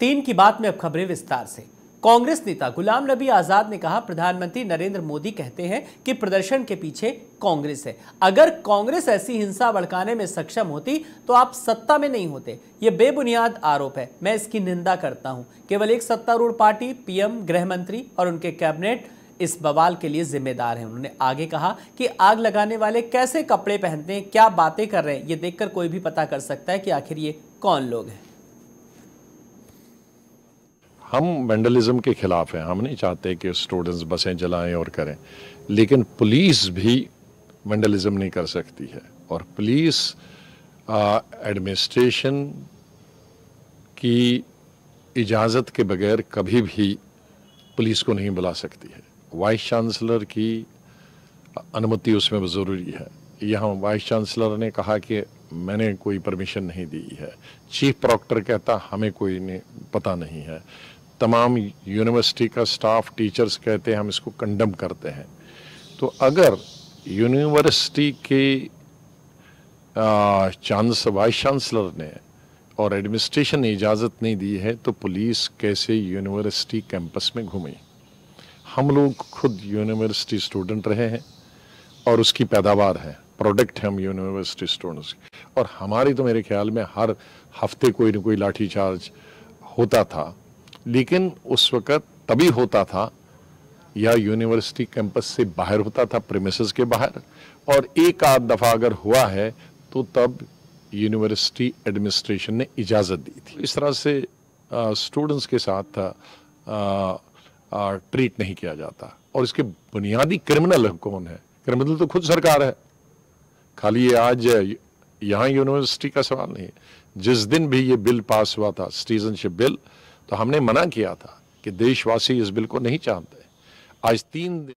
तीन की बात में अब खबरें विस्तार से कांग्रेस नेता गुलाम नबी आजाद ने कहा प्रधानमंत्री नरेंद्र मोदी कहते हैं कि प्रदर्शन के पीछे कांग्रेस है अगर कांग्रेस ऐसी हिंसा भड़काने में सक्षम होती तो आप सत्ता में नहीं होते ये बेबुनियाद आरोप है मैं इसकी निंदा करता हूं केवल एक सत्तारूढ़ पार्टी पीएम गृहमंत्री और उनके कैबिनेट इस बवाल के लिए जिम्मेदार हैं उन्होंने आगे कहा कि आग लगाने वाले कैसे कपड़े पहनते हैं क्या बातें कर रहे हैं ये देखकर कोई भी पता कर सकता है कि आखिर ये कौन लोग हैं हम वेंडलिज्म के ख़िलाफ़ हैं हम नहीं चाहते कि स्टूडेंट्स बसें जलाएं और करें लेकिन पुलिस भी वेंडलिज्म नहीं कर सकती है और पुलिस एडमिनिस्ट्रेशन की इजाज़त के बगैर कभी भी पुलिस को नहीं बुला सकती है वाइस चांसलर की अनुमति उसमें ज़रूरी है यहाँ वाइस चांसलर ने कहा कि मैंने कोई परमिशन नहीं दी है चीफ प्रॉक्टर कहता हमें कोई नहीं पता नहीं है तमाम यूनिवर्सिटी का स्टाफ टीचर्स कहते हैं हम इसको कंडम करते हैं तो अगर यूनिवर्सिटी के चांस वाइस चांसलर ने और एडमिनिस्ट्रेशन ने इजाज़त नहीं दी है तो पुलिस कैसे यूनिवर्सिटी कैंपस में घूमे हम लोग खुद यूनिवर्सिटी स्टूडेंट रहे हैं और उसकी पैदावार है प्रोडक्ट है हम यूनिवर्सिटी स्टूडेंट्स और हमारी तो मेरे ख्याल में हर हफ्ते कोई ना कोई लाठी चार्ज होता था लेकिन उस वक़्त तभी होता था या यूनिवर्सिटी कैंपस से बाहर होता था प्रेमिस के बाहर और एक आध दफ़ा अगर हुआ है तो तब यूनिवर्सिटी एडमिनिस्ट्रेशन ने इजाज़त दी थी इस तरह से स्टूडेंट्स के साथ ट्रीट नहीं किया जाता और इसके बुनियादी क्रिमिनल कौन है क्रिमिनल तो खुद सरकार है खाली ये आज यहाँ यूनिवर्सिटी का सवाल नहीं है जिस दिन भी ये बिल पास हुआ था सिटीजनशिप बिल तो हमने मना किया था कि देशवासी इस बिल को नहीं चाहते आज तीन